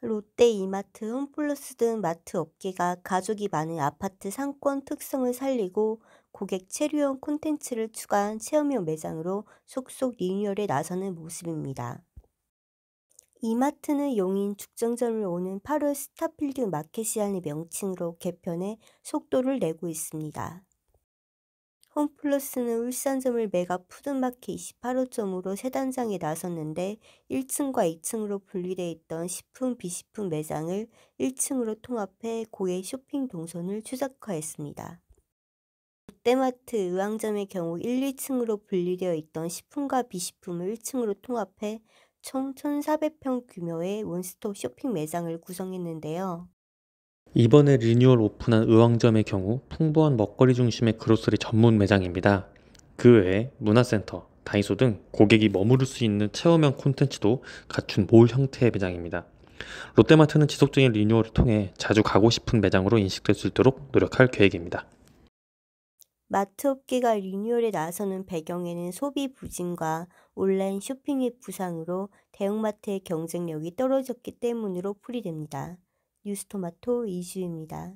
롯데 이마트, 홈플러스 등 마트 업계가 가족이 많은 아파트 상권 특성을 살리고 고객 체류형 콘텐츠를 추가한 체험형 매장으로 속속 리뉴얼에 나서는 모습입니다. 이마트는 용인 죽정점을 오는 8월 스타필드 마켓이라는 명칭으로 개편해 속도를 내고 있습니다. 홈플러스는 울산점을 메가 푸드마켓 28호점으로 새 단장에 나섰는데 1층과 2층으로 분리돼 있던 식품, 비식품 매장을 1층으로 통합해 고액 쇼핑 동선을 추적화했습니다 롯데마트 의왕점의 경우 1, 2층으로 분리되어 있던 식품과 비식품을 1층으로 통합해 총 1,400평 규모의 원스톱 쇼핑 매장을 구성했는데요. 이번에 리뉴얼 오픈한 의왕점의 경우 풍부한 먹거리 중심의 그로서리 전문 매장입니다. 그 외에 문화센터, 다이소 등 고객이 머무를 수 있는 체험형 콘텐츠도 갖춘 몰 형태의 매장입니다. 롯데마트는 지속적인 리뉴얼을 통해 자주 가고 싶은 매장으로 인식될 수 있도록 노력할 계획입니다. 마트 업계가 리뉴얼에 나서는 배경에는 소비 부진과 온라인 쇼핑의 부상으로 대형마트의 경쟁력이 떨어졌기 때문으로 풀이됩니다. 뉴스토마토 이슈입니다.